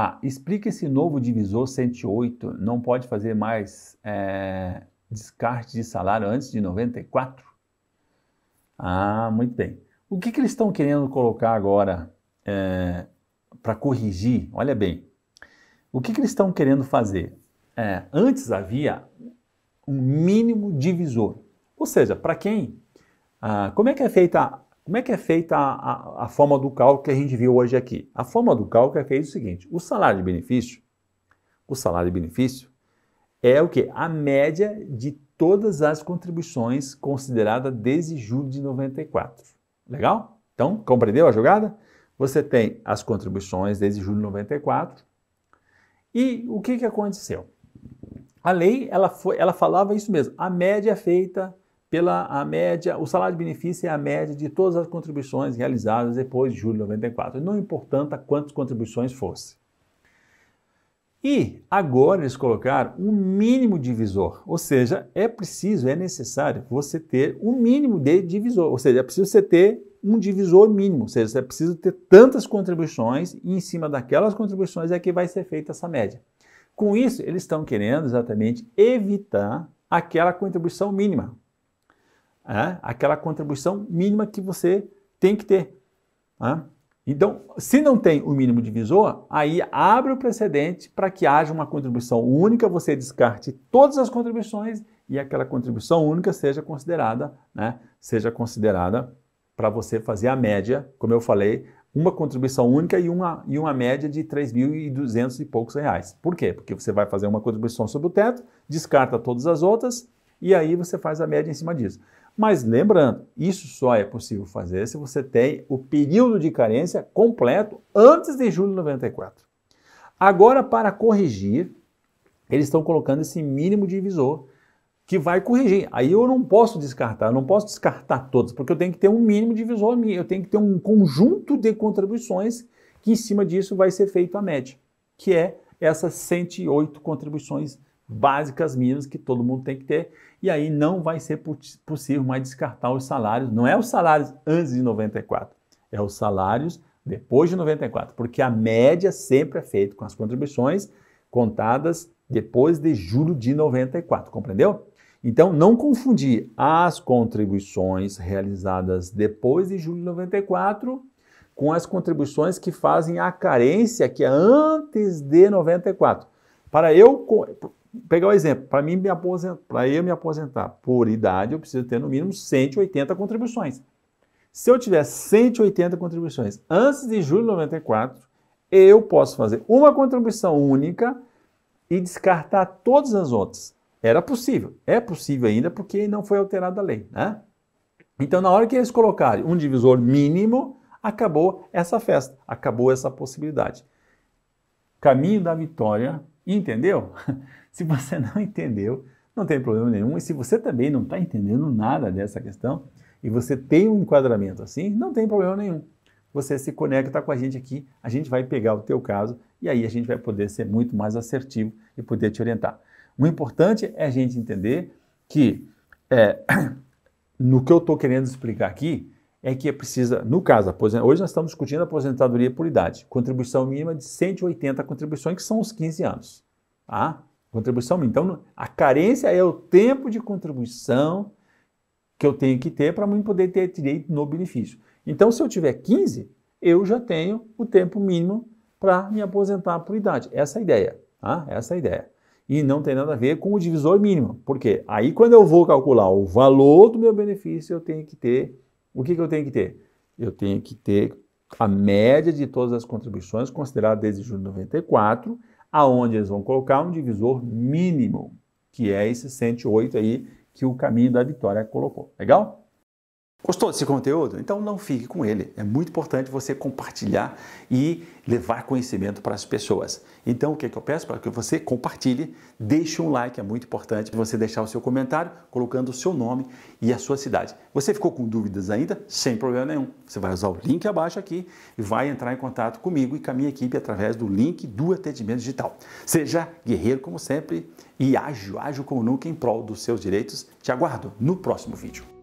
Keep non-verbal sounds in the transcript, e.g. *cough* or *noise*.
Ah, explica esse novo divisor 108, não pode fazer mais é, descarte de salário antes de 94? Ah, muito bem. O que, que eles estão querendo colocar agora é, para corrigir? Olha bem, o que, que eles estão querendo fazer? É, antes havia um mínimo divisor, ou seja, para quem? Ah, como é que é feita como é que é feita a, a, a forma do cálculo que a gente viu hoje aqui? A forma do cálculo é feita o seguinte: o salário de benefício, o salário de benefício é o que? A média de todas as contribuições consideradas desde julho de 94. Legal? Então, compreendeu a jogada? Você tem as contribuições desde julho de 94. E o que, que aconteceu? A lei, ela, foi, ela falava isso mesmo, a média é feita pela a média, o salário-benefício de é a média de todas as contribuições realizadas depois de julho de 94, não importando quantas contribuições fosse. E agora eles colocaram um mínimo divisor, ou seja, é preciso, é necessário você ter um mínimo de divisor, ou seja, é preciso você ter um divisor mínimo, ou seja, você é precisa ter tantas contribuições e em cima daquelas contribuições é que vai ser feita essa média. Com isso, eles estão querendo exatamente evitar aquela contribuição mínima, é, aquela contribuição mínima que você tem que ter. É. Então, se não tem o mínimo divisor, aí abre o precedente para que haja uma contribuição única, você descarte todas as contribuições e aquela contribuição única seja considerada, né, seja considerada para você fazer a média, como eu falei, uma contribuição única e uma, e uma média de 3.200 e poucos reais. Por quê? Porque você vai fazer uma contribuição sobre o teto, descarta todas as outras e aí você faz a média em cima disso. Mas lembrando, isso só é possível fazer se você tem o período de carência completo antes de julho de 94. Agora, para corrigir, eles estão colocando esse mínimo divisor que vai corrigir. Aí eu não posso descartar, não posso descartar todos, porque eu tenho que ter um mínimo divisor, eu tenho que ter um conjunto de contribuições que em cima disso vai ser feito a média, que é essas 108 contribuições básicas mínimas que todo mundo tem que ter. E aí não vai ser possível mais descartar os salários. Não é os salários antes de 94, é os salários depois de 94, porque a média sempre é feita com as contribuições contadas depois de julho de 94, compreendeu? Então, não confundir as contribuições realizadas depois de julho de 94 com as contribuições que fazem a carência que é antes de 94. Para eu pegar o exemplo, para mim me aposentar, para eu me aposentar por idade, eu preciso ter no mínimo 180 contribuições. Se eu tiver 180 contribuições antes de julho de 94, eu posso fazer uma contribuição única e descartar todas as outras. Era possível, é possível ainda porque não foi alterada a lei, né? Então, na hora que eles colocarem um divisor mínimo, acabou essa festa, acabou essa possibilidade. Caminho da vitória Entendeu? *laughs* Se você não entendeu, não tem problema nenhum. E se você também não está entendendo nada dessa questão e você tem um enquadramento assim, não tem problema nenhum. Você se conecta com a gente aqui, a gente vai pegar o teu caso e aí a gente vai poder ser muito mais assertivo e poder te orientar. O importante é a gente entender que é, *clears throat* no que eu estou querendo explicar aqui, é que é precisa, no caso, hoje nós estamos discutindo a aposentadoria por idade, contribuição mínima de 180 contribuições, que são os 15 anos. Tá? Contribuição mínima. Então, a carência é o tempo de contribuição que eu tenho que ter para mim poder ter direito no benefício. Então, se eu tiver 15, eu já tenho o tempo mínimo para me aposentar por idade. Essa é a ideia, tá? Essa é a ideia. E não tem nada a ver com o divisor mínimo, porque aí quando eu vou calcular o valor do meu benefício, eu tenho que ter o que, que eu tenho que ter? Eu tenho que ter a média de todas as contribuições consideradas desde julho de 94, aonde eles vão colocar um divisor mínimo, que é esse 108 aí que o caminho da vitória colocou. Legal? Gostou desse conteúdo? Então não fique com ele. É muito importante você compartilhar e levar conhecimento para as pessoas. Então o que, é que eu peço para que você compartilhe, deixe um like, é muito importante você deixar o seu comentário colocando o seu nome e a sua cidade. Você ficou com dúvidas ainda? Sem problema nenhum. Você vai usar o link abaixo aqui e vai entrar em contato comigo e com a minha equipe através do link do atendimento digital. Seja guerreiro como sempre e ágil, ágil como nunca em prol dos seus direitos. Te aguardo no próximo vídeo.